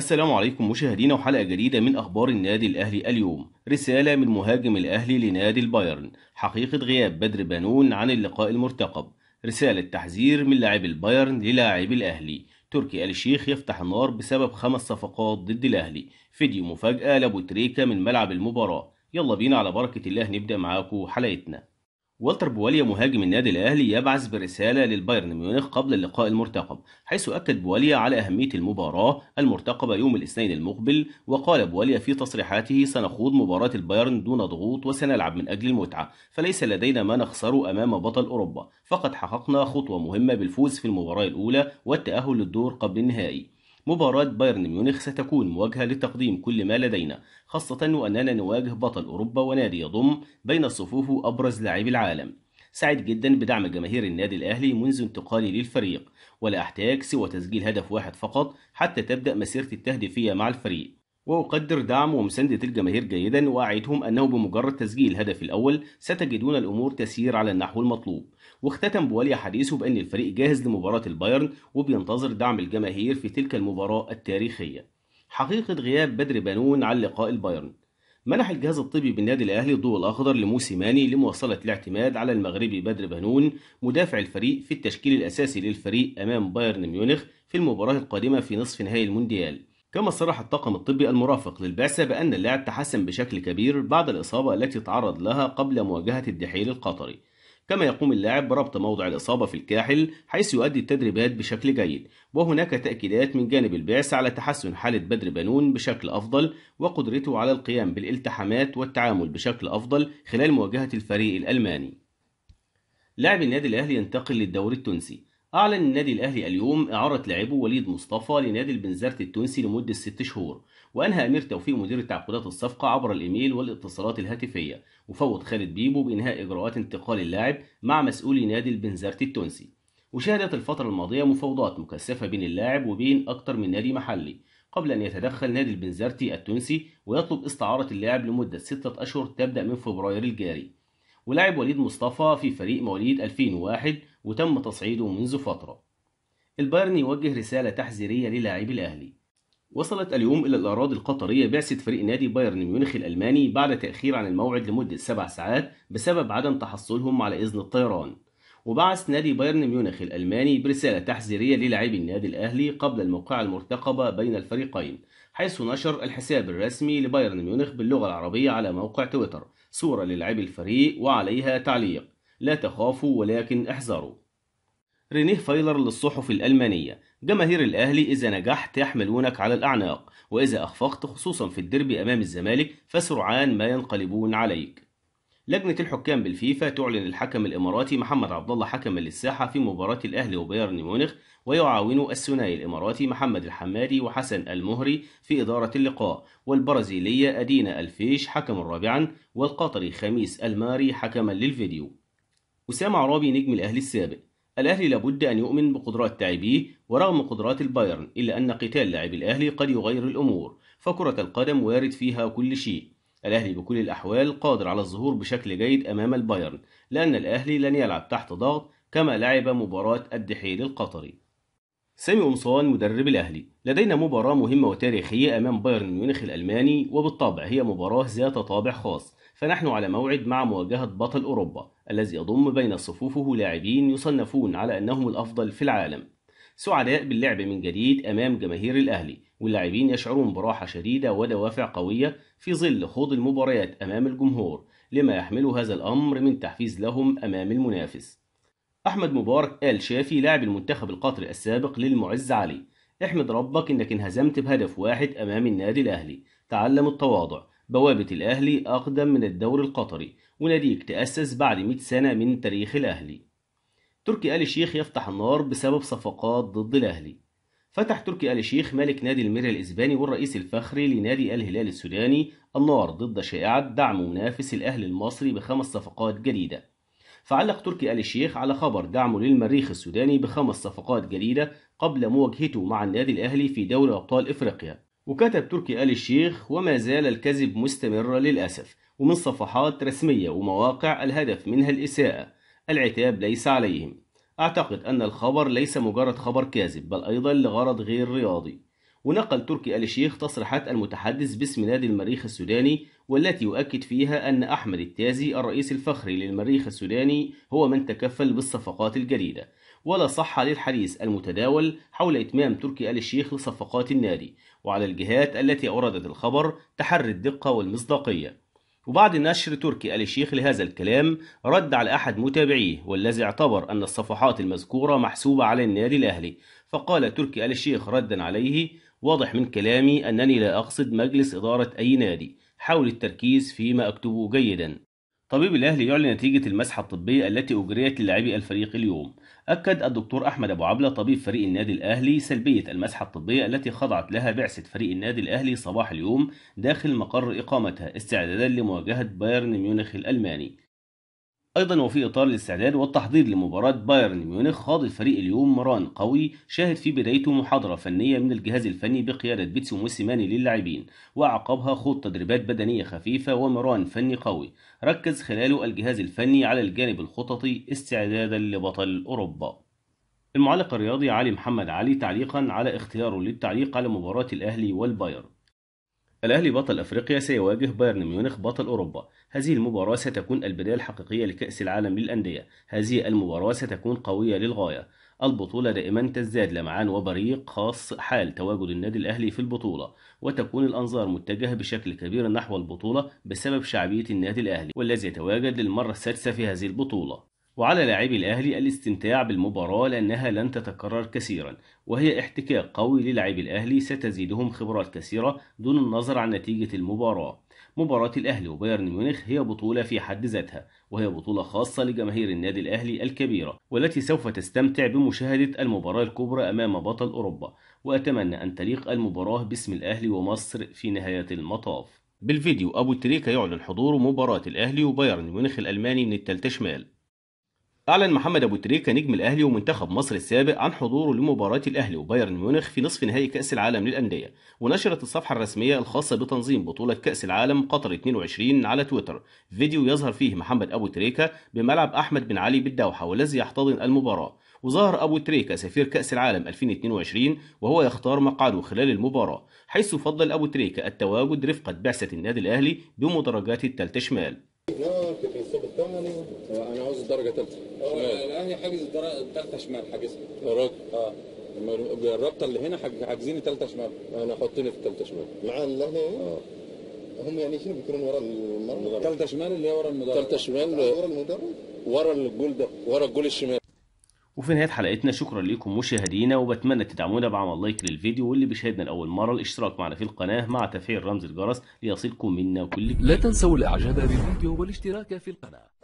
السلام عليكم مشاهدينا وحلقة جديدة من أخبار النادي الأهلي اليوم رسالة من مهاجم الأهلي لنادي البايرن حقيقة غياب بدر بانون عن اللقاء المرتقب رسالة تحذير من لاعب البايرن للاعب الأهلي تركي آل الشيخ يفتح النار بسبب خمس صفقات ضد الأهلي فيديو مفاجأة لأبو تريكة من ملعب المباراة يلا بينا على بركة الله نبدأ معاكم حلقتنا والتر بواليا مهاجم النادي الأهلي يبعث برسالة للبايرن ميونخ قبل اللقاء المرتقب حيث أكد بواليا على أهمية المباراة المرتقبة يوم الاثنين المقبل وقال بواليا في تصريحاته سنخوض مباراة البايرن دون ضغوط وسنلعب من أجل المتعة فليس لدينا ما نخسره أمام بطل أوروبا فقد حققنا خطوة مهمة بالفوز في المباراة الأولى والتأهل للدور قبل النهائي مباراة بايرن ميونخ ستكون مواجهة لتقديم كل ما لدينا خاصة وأننا نواجه بطل أوروبا ونادي يضم بين صفوفه أبرز لاعبي العالم سعيد جدا بدعم جماهير النادي الأهلي منذ انتقالي للفريق ولا أحتاج سوى تسجيل هدف واحد فقط حتى تبدأ مسيرتي التهديفية مع الفريق وأقدر دعم ومساندة الجماهير جيدا وأعدهم أنه بمجرد تسجيل الهدف الأول ستجدون الأمور تسير على النحو المطلوب واختتم بوالي حديثه بأن الفريق جاهز لمباراة البايرن وبينتظر دعم الجماهير في تلك المباراة التاريخية حقيقة غياب بدر بنون عن لقاء البايرن منح الجهاز الطبي بالنادي الأهلي الضوء الأخضر لموسيماني لمواصلة الاعتماد على المغربي بدر بنون مدافع الفريق في التشكيل الأساسي للفريق أمام بايرن ميونخ في المباراة القادمة في نصف نهائي المونديال كما صرح الطاقم الطبي المرافق للبعثة بأن اللاعب تحسن بشكل كبير بعد الإصابة التي تعرض لها قبل مواجهة الدحيل القطري كما يقوم اللاعب بربط موضع الإصابة في الكاحل حيث يؤدي التدريبات بشكل جيد وهناك تأكيدات من جانب البعثة على تحسن حالة بدر بنون بشكل أفضل وقدرته على القيام بالالتحامات والتعامل بشكل أفضل خلال مواجهة الفريق الألماني لاعب النادي الأهلي ينتقل للدوري التونسي أعلن النادي الأهلي اليوم إعارة لاعبه وليد مصطفى لنادي البنزرت التونسي لمدة ست شهور، وأنهى أمير توفيق مدير التعاقدات الصفقة عبر الإيميل والاتصالات الهاتفية، وفوض خالد بيبو بإنهاء إجراءات انتقال اللاعب مع مسؤولي نادي البنزرت التونسي. وشهدت الفترة الماضية مفاوضات مكثفة بين اللاعب وبين أكثر من نادي محلي، قبل أن يتدخل نادي البنزرتي التونسي ويطلب استعارة اللاعب لمدة ستة أشهر تبدأ من فبراير الجاري. ولعب وليد مصطفى في فريق مواليد 2001 وتم تصعيده منذ فترة البايرن يوجه رسالة تحذيرية للاعبي الأهلي وصلت اليوم إلى الأراضي القطرية بعثة فريق نادي بايرن ميونخ الألماني بعد تأخير عن الموعد لمدة سبع ساعات بسبب عدم تحصلهم على إذن الطيران وبعث نادي بايرن ميونخ الألماني برسالة تحذيرية للاعبي النادي الأهلي قبل الموقعة المرتقبة بين الفريقين حيث نشر الحساب الرسمي لبايرن ميونخ باللغة العربية على موقع تويتر صورة للاعبي الفريق وعليها تعليق لا تخافوا ولكن احذروا رينيه فايلر للصحف الألمانية جماهير الأهلي إذا نجحت يحملونك على الأعناق وإذا أخفقت خصوصا في الديربي أمام الزمالك فسرعان ما ينقلبون عليك لجنة الحكام بالفيفا تعلن الحكم الإماراتي محمد عبد الله حكما للساحة في مباراة الأهلي وبايرن ميونخ ويعاون الثنائي الإماراتي محمد الحمادي وحسن المهري في إدارة اللقاء والبرازيلية أدينا الفيش حكما رابعا والقطري خميس الماري حكما للفيديو وسام عرابي نجم الأهلي السابق الأهلي لابد أن يؤمن بقدرات لاعبيه ورغم قدرات البايرن إلا أن قتال لاعب الأهلي قد يغير الأمور فكرة القدم وارد فيها كل شيء الأهلي بكل الأحوال قادر على الظهور بشكل جيد أمام البايرن لأن الأهلي لن يلعب تحت ضغط كما لعب مباراة الدحيل القطري سامي قمصان مدرب الأهلي لدينا مباراة مهمة وتاريخية أمام بايرن ميونخ الألماني وبالطبع هي مباراة ذات طابع خاص فنحن على موعد مع مواجهة بطل أوروبا الذي يضم بين صفوفه لاعبين يصنفون على أنهم الأفضل في العالم سعداء باللعب من جديد أمام جماهير الأهلي واللاعبين يشعرون براحة شديدة ودوافع قوية في ظل خوض المباريات أمام الجمهور لما يحمل هذا الأمر من تحفيز لهم أمام المنافس أحمد مبارك آل شافي لاعب المنتخب القطري السابق للمعز علي احمد ربك إنك انهزمت بهدف واحد أمام النادي الأهلي تعلم التواضع بوابة الأهلي أقدم من الدوري القطري وناديك تأسس بعد 100 سنة من تاريخ الأهلي تركي آل الشيخ يفتح النار بسبب صفقات ضد الأهلي فتح تركي آل الشيخ ملك نادي المير الإسباني والرئيس الفخري لنادي الهلال السوداني النار ضد شائعة دعم منافس الأهلي المصري بخمس صفقات جديدة فعلق تركي آل الشيخ على خبر دعمه للمريخ السوداني بخمس صفقات جديدة قبل مواجهته مع النادي الأهلي في دوري أبطال إفريقيا وكتب تركي آل الشيخ وما زال الكذب مستمر للأسف ومن صفحات رسمية ومواقع الهدف منها الإساءة العتاب ليس عليهم أعتقد أن الخبر ليس مجرد خبر كاذب بل أيضا لغرض غير رياضي ونقل تركي آل الشيخ تصريحات المتحدث باسم نادي المريخ السوداني والتي يؤكد فيها أن أحمد التازي الرئيس الفخري للمريخ السوداني هو من تكفل بالصفقات الجديدة ولا صح للحديث المتداول حول إتمام تركي آل الشيخ لصفقات النادي وعلى الجهات التي أوردت الخبر تحري الدقة والمصداقية وبعد نشر تركي آل الشيخ لهذا الكلام رد على أحد متابعيه والذي اعتبر أن الصفحات المذكورة محسوبة على النادي الأهلي فقال تركي آل الشيخ ردا عليه واضح من كلامي أنني لا أقصد مجلس إدارة أي نادي حاول التركيز فيما أكتبه جيدا طبيب الأهلي يعلن نتيجة المسحة الطبية التي أجريت للاعبي الفريق اليوم أكد الدكتور أحمد أبو عبلة طبيب فريق النادي الأهلي سلبية المسحة الطبية التي خضعت لها بعثة فريق النادي الأهلي صباح اليوم داخل مقر إقامتها استعدادا لمواجهة بايرن ميونخ الألماني أيضا وفي إطار الاستعداد والتحضير لمباراة بايرن ميونخ خاض الفريق اليوم مران قوي شاهد في بدايته محاضرة فنية من الجهاز الفني بقيادة بيتسو موسيماني للاعبين وأعقبها خوض تدريبات بدنية خفيفة ومران فني قوي ركز خلاله الجهاز الفني على الجانب الخططي استعدادا لبطل أوروبا المعلق الرياضي علي محمد علي تعليقا على اختياره للتعليق على مباراة الأهلي والبايرن الأهلي بطل أفريقيا سيواجه بايرن ميونخ بطل أوروبا هذه المباراة ستكون البداية الحقيقية لكأس العالم للأندية هذه المباراة ستكون قوية للغاية البطولة دائما تزداد لمعان وبريق خاص حال تواجد النادي الأهلي في البطولة وتكون الأنظار متجهة بشكل كبير نحو البطولة بسبب شعبية النادي الأهلي والذي يتواجد للمرة السادسة في هذه البطولة وعلى لاعبي الأهلي الاستمتاع بالمباراة لأنها لن تتكرر كثيرا وهي احتكاك قوي للاعبي الأهلي ستزيدهم خبرات كثيرة دون النظر عن نتيجة المباراة مباراة الأهلي وبايرن ميونخ هي بطولة في حد ذاتها وهي بطولة خاصة لجماهير النادي الأهلي الكبيرة والتي سوف تستمتع بمشاهدة المباراة الكبرى أمام بطل أوروبا وأتمنى أن تليق المباراة باسم الأهلي ومصر في نهاية المطاف بالفيديو أبو تريكة يعلن حضور مباراة الأهلي وبايرن ميونخ الألماني من التالتة شمال أعلن محمد أبو تريكة نجم الأهلي ومنتخب مصر السابق عن حضوره لمباراة الأهلي وبايرن ميونخ في نصف نهائي كأس العالم للأندية، ونشرت الصفحة الرسمية الخاصة بتنظيم بطولة كأس العالم قطر 22 على تويتر فيديو يظهر فيه محمد أبو تريكة بملعب أحمد بن علي بالدوحة والذي يحتضن المباراة، وظهر أبو تريكة سفير كأس العالم 2022 وهو يختار مقعده خلال المباراة، حيث فضل أبو تريكة التواجد رفقة بعثة النادي الأهلي بمدرجات التالتة شمال. درجه ثالثه هو الاهلي حاجز الثالثه شمال حاجزها يا راجل اه لما اللي هنا حاجزيني ثالثه شمال انا حطيني في الثالثه شمال مع الاهلي اه هم يعني شنو بيكونوا ورا المدرب ثالثه شمال اللي هي ورا المدرب ثالثه شمال ورا المدرب ورا الجول ده ورا الجول الشمال وفي نهايه حلقتنا شكرا لكم مشاهدينا وبتمنى تدعمونا بعمل لايك للفيديو واللي بيشاهدنا لاول مره الاشتراك معنا في القناه مع تفعيل رمز الجرس ليصلكم منا كل جديد لا تنسوا الاعجاب بالفيديو والاشتراك في القناه